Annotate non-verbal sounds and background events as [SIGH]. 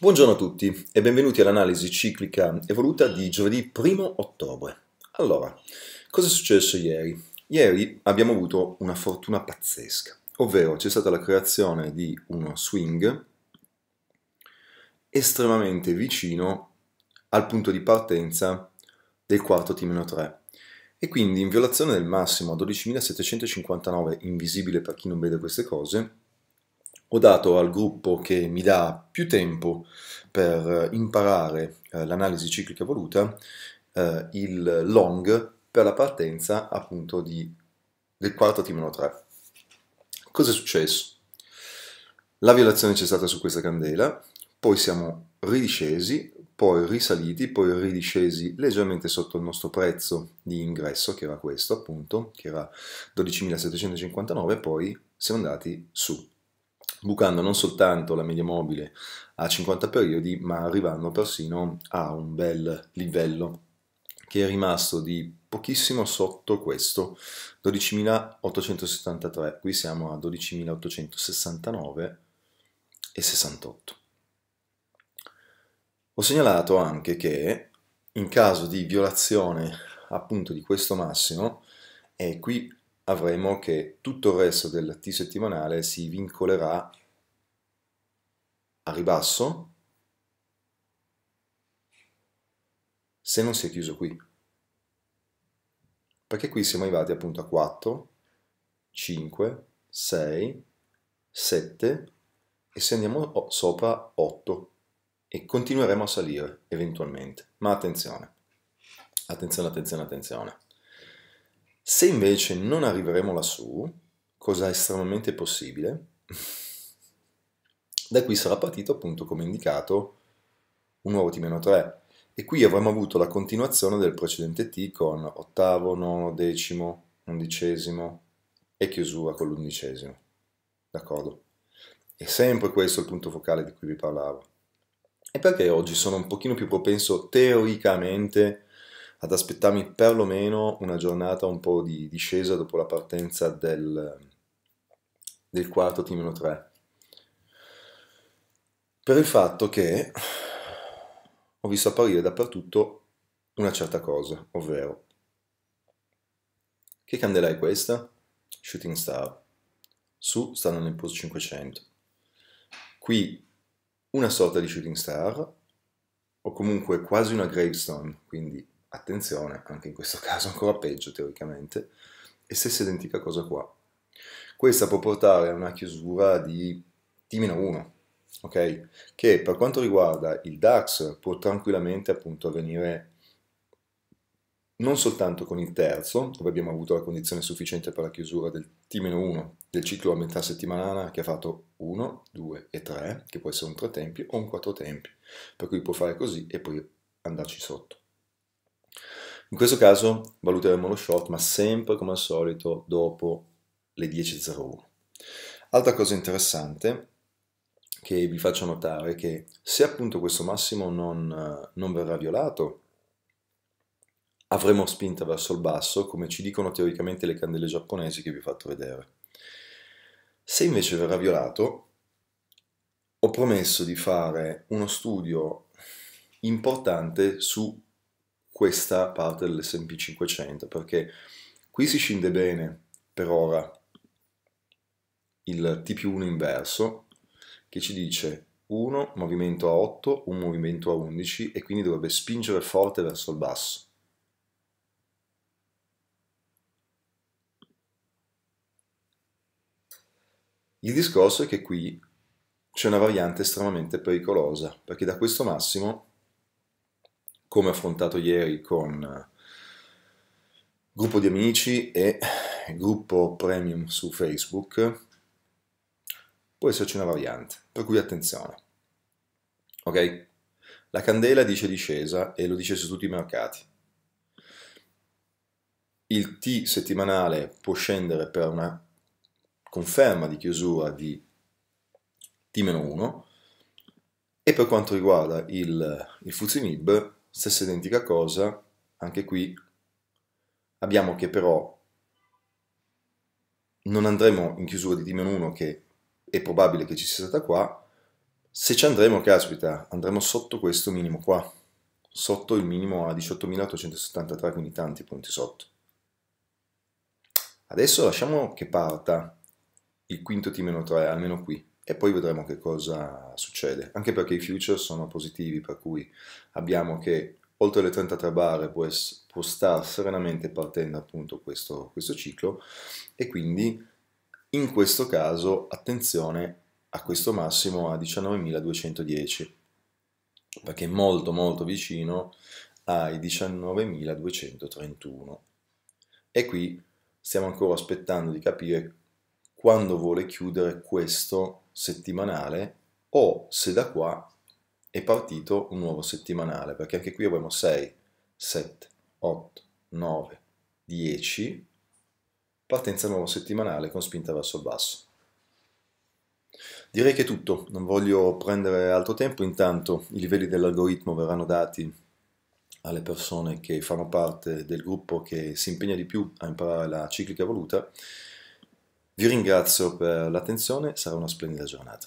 Buongiorno a tutti e benvenuti all'analisi ciclica evoluta di giovedì 1 ottobre. Allora, cosa è successo ieri? Ieri abbiamo avuto una fortuna pazzesca, ovvero c'è stata la creazione di uno swing estremamente vicino al punto di partenza del quarto T-3 e quindi in violazione del massimo a 12.759 invisibile per chi non vede queste cose ho dato al gruppo che mi dà più tempo per eh, imparare eh, l'analisi ciclica voluta eh, il long per la partenza appunto di, del quarto T-3. Cosa è successo? La violazione c'è stata su questa candela, poi siamo ridiscesi, poi risaliti, poi ridiscesi leggermente sotto il nostro prezzo di ingresso, che era questo appunto, che era 12.759, poi siamo andati su bucando non soltanto la media mobile a 50 periodi, ma arrivando persino a un bel livello che è rimasto di pochissimo sotto questo 12.873 qui siamo a 12.869 e 68 ho segnalato anche che in caso di violazione appunto di questo massimo e qui avremo che tutto il resto del T settimanale si vincolerà a ribasso se non si è chiuso qui. Perché qui siamo arrivati appunto a 4, 5, 6, 7 e se andiamo sopra 8 e continueremo a salire eventualmente. Ma attenzione, attenzione, attenzione, attenzione. Se invece non arriveremo lassù, cosa estremamente possibile, [LAUGHS] da qui sarà partito appunto come indicato un nuovo T-3 e qui avremo avuto la continuazione del precedente T con ottavo, nono, decimo, undicesimo e chiusura con l'undicesimo. D'accordo? È sempre questo il punto focale di cui vi parlavo. E perché oggi sono un pochino più propenso teoricamente a ad aspettarmi perlomeno una giornata un po' di discesa dopo la partenza del, del quarto T-3. Per il fatto che ho visto apparire dappertutto una certa cosa, ovvero che candela è questa? Shooting Star. Su stanno nel post 500. Qui una sorta di Shooting Star, o comunque quasi una gravestone, quindi attenzione, anche in questo [LAUGHS] caso ancora peggio teoricamente, e stessa identica cosa qua. Questa può portare a una chiusura di T-1, ok? Che per quanto riguarda il DAX può tranquillamente appunto avvenire non soltanto con il terzo, dove abbiamo avuto la condizione sufficiente per la chiusura del T-1 del ciclo a metà settimanale che ha fatto 1, 2 e 3, che può essere un tre tempi o un quattro tempi, per cui può fare così e poi andarci sotto. In questo caso valuteremo lo short, ma sempre come al solito dopo le 10.01. Altra cosa interessante che vi faccio notare è che se appunto questo massimo non, non verrà violato, avremo spinta verso il basso, come ci dicono teoricamente le candele giapponesi che vi ho fatto vedere. Se invece verrà violato, ho promesso di fare uno studio importante su questa parte dell'S&P 500 perché qui si scinde bene per ora il T più 1 inverso che ci dice 1 movimento a 8, un movimento a 11 e quindi dovrebbe spingere forte verso il basso. Il discorso è che qui c'è una variante estremamente pericolosa perché da questo massimo come affrontato ieri con eh, gruppo di amici e gruppo premium su Facebook, può esserci una variante, per cui attenzione. Ok? La candela dice discesa e lo dice su tutti i mercati. Il T settimanale può scendere per una conferma di chiusura di T-1 e per quanto riguarda il, il Fuzimib Stessa identica cosa, anche qui abbiamo che però non andremo in chiusura di Dimen 1 che è probabile che ci sia stata qua, se ci andremo, caspita, andremo sotto questo minimo qua, sotto il minimo a 18.873, quindi tanti punti sotto. Adesso lasciamo che parta il quinto T-3, almeno qui e poi vedremo che cosa succede, anche perché i future sono positivi, per cui abbiamo che oltre le 33 barre può, può star serenamente partendo appunto questo, questo ciclo e quindi in questo caso attenzione a questo massimo a 19.210 perché è molto molto vicino ai 19.231 e qui stiamo ancora aspettando di capire quando vuole chiudere questo settimanale o se da qua è partito un nuovo settimanale, perché anche qui abbiamo 6, 7, 8, 9, 10, partenza nuovo settimanale con spinta verso il basso. Direi che è tutto, non voglio prendere altro tempo, intanto i livelli dell'algoritmo verranno dati alle persone che fanno parte del gruppo che si impegna di più a imparare la ciclica voluta vi ringrazio per l'attenzione, sarà una splendida giornata.